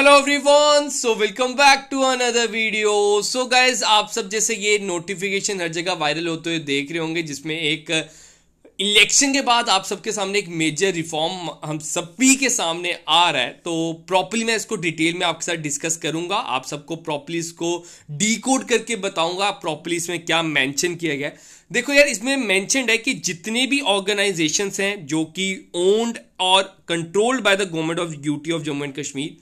hello everyone so welcome back to another video so guys आप सब जैसे ये नोटिफिकेशन हर जगह वायरल होते हुए देख रहे होंगे जिसमें एक इलेक्शन uh, के बाद आप सबके सामने एक मेजर रिफॉर्म हम सभी के सामने आ रहा है तो प्रॉपरली मैं इसको डिटेल में आपके साथ डिस्कस करूंगा आप सबको प्रॉपरली इसको डीकोड करके बताऊंगा प्रॉपरली इसमें क्या मेंशन किया गया देखो यार इसमें मेंशनड है कि जितने भी ऑर्गेनाइजेशंस हैं जो कि ओन्ड और controlled by the government of UT of Jammu and Kashmir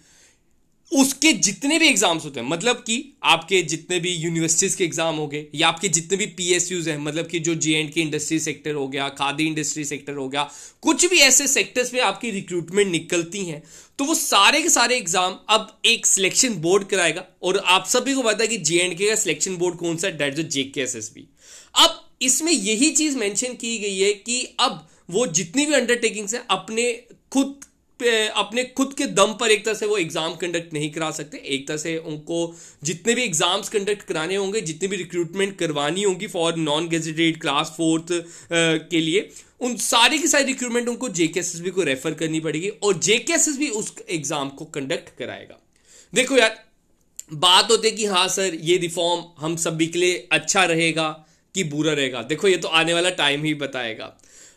उसके जितने भी एग्जाम्स होते हैं मतलब कि आपके जितने भी यूनिवर्सिटीज़ के एग्जाम हो गए या आपके जितने भी पी हैं मतलब कि जो J and K industry sector हो गया खादी इंडस्ट्री सेक्टर हो गया कुछ भी ऐसे सेक्टर्स में आपकी रिक्रूटमेंट निकलती हैं तो वो सारे के सारे एग्जाम अब एक सिलेक्शन बोर्ड कराएगा और आप सभी को पता है कि जे एंड के का सिलेक्शन बोर्ड कौन सा डेट जो जे के एस एस बी अब इसमें यही चीज़ मेंशन की गई है कि अब वो जितनी भी अंडरटेकिंग्स हैं अपने खुद अपने खुद के दम पर एक तरह से वो एग्ज़ाम कंडक्ट नहीं करा सकते एक तरह से उनको जितने भी एग्ज़ाम्स कंडक्ट कराने होंगे जितने भी रिक्रूटमेंट करवानी होगी for non gazetted class fourth के लिए उन सारे की सारी रिक्रूटमेंट उनको जे को रेफ़र करनी पड़ेगी और जे भी उस एग्ज़ाम को कंडक्ट कराएगा देखो यार बात होती है कि हाँ सर ये रिफॉर्म हम सभी के लिए अच्छा रहेगा कि बुरा रहेगा देखो ये तो आने वाला टाइम ही बताएगा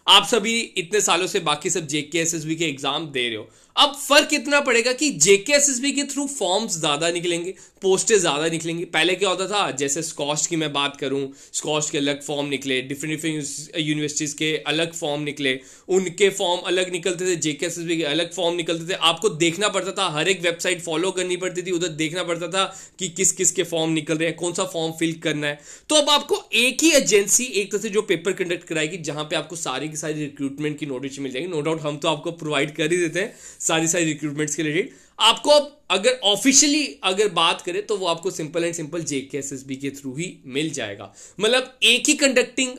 आप सभी इतने सालों से बाकी सब जेके एस बी के एग्जाम दे रहे हो अब फर्क इतना पड़ेगा कि जेके एस बी के थ्रू फॉर्म्स ज्यादा निकलेंगे पोस्टें ज्यादा निकलेंगी पहले क्या होता था जैसे स्कॉस्ट की मैं बात करूं स्कॉस्ट के अलग फॉर्म निकले डिफरेंट डिफरेंट यूनिवर्सिटीज के अलग फॉर्म निकले उनके फॉर्म अलग निकलते थे जेके एस बी के अलग फॉर्म निकलते थे आपको देखना पड़ता था हर एक वेबसाइट फॉलो करनी पड़ती थी उधर देखना पड़ता था कि किस किस के फॉर्म निकल रहे हैं कौन सा फॉर्म फिल करना है तो अब आपको एक ही एजेंसी एक तरह से जो पेपर कंडक्ट कराएगी जहां पे आपको सारी सारी रिक्रूटमेंट की नोटिस मिल जाएगी नो डाउट हम तो आपको प्रोवाइड कर ही देते हैं सारी सारी रिक्रूटमेंट्स के रिलेटेड आपको अगर ऑफिशियली अगर बात करें तो वो आपको simple and simple JK S S B के थ्रू ही मिल जाएगा मतलब एक ही conducting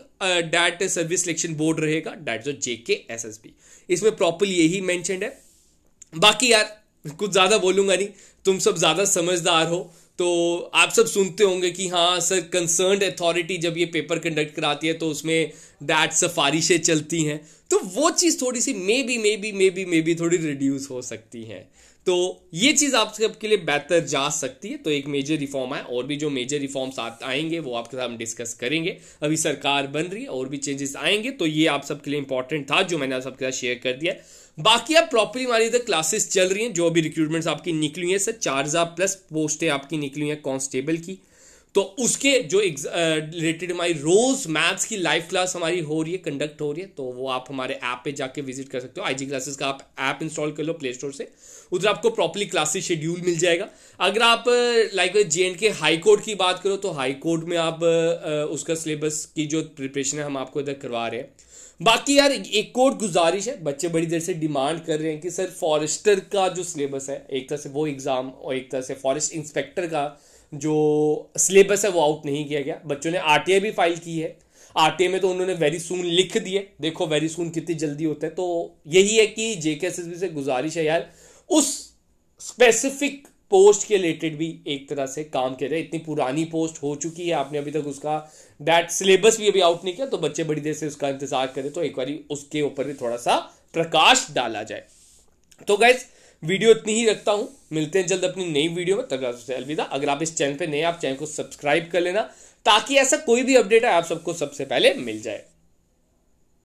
that service selection board रहेगा डैट जो जेके एस एस बी इसमें प्रॉपरली यही मैंशन है बाकी यार कुछ ज़्यादा बोलूंगा नहीं तुम सब ज़्यादा समझदार हो तो आप सब सुनते होंगे कि हाँ सर कंसर्न अथॉरिटी जब ये पेपर कंडक्ट कराती है तो उसमें डैट सफारिशें चलती हैं तो वो चीज़ थोड़ी सी maybe maybe maybe maybe थोड़ी रिड्यूस हो सकती है तो ये चीज़ आप सबके लिए बेहतर जा सकती है तो एक मेजर रिफॉर्म आए और भी जो मेजर रिफॉर्म्स आएंगे वो आपके साथ हम डिस्कस करेंगे अभी सरकार बन रही है और भी चेंजेस आएंगे तो ये आप सबके लिए इंपॉर्टेंट था जो मैंने आप सबके साथ शेयर कर दिया बाकी आप प्रॉपरली हमारी इधर क्लासेस चल रही हैं जो अभी रिक्रूटमेंट्स आपकी निकली है सर चार हज़ार प्लस पोस्टें आपकी निकली हैं कॉन्स्टेबल की तो उसके जो रिलेटेड हमारी रोज मैथ्स की लाइव क्लास हमारी हो रही है कंडक्ट हो रही है तो वो आप हमारे ऐप पे जाके विजिट कर सकते हो आईजी क्लासेस का आप ऐप इंस्टॉल कर लो प्ले स्टोर से उधर आपको प्रॉपरली क्लासेस शेड्यूल मिल जाएगा अगर आप like J and K high court की बात करो तो हाई कोर्ट में आप उसका सिलेबस की जो प्रिपरेशन है हम आपको इधर करवा रहे हैं बाकी यार एक कोर्ट गुजारिश है बच्चे बड़ी देर से डिमांड कर रहे हैं कि सर फॉरेस्टर का जो सिलेबस है एक तरह से वो एग्ज़ाम और एक तरह से फॉरेस्ट इंस्पेक्टर का जो सिलेबस है वो आउट नहीं किया गया बच्चों ने आर भी फाइल की है आर में तो उन्होंने वेरी सून लिख दिए देखो वेरी सून कितनी जल्दी होते हैं तो यही है कि जेके से गुजारिश है यार उस स्पेसिफिक पोस्ट के रिलेटेड भी एक तरह से काम कर रहे हैं इतनी पुरानी पोस्ट हो चुकी है आपने अभी तक उसका दैट सिलेबस भी अभी आउट नहीं किया तो बच्चे बड़ी देर से उसका इंतजार करें तो एक बार उसके ऊपर भी थोड़ा सा प्रकाश डाला जाए तो गैस वीडियो इतनी ही रखता हूं मिलते हैं जल्द अपनी नई वीडियो में तब आपसे अलविदा अगर आप इस चैनल पर नए आप चैनल को सब्सक्राइब कर लेना ताकि ऐसा कोई भी अपडेट है आप सबको सबसे पहले मिल जाए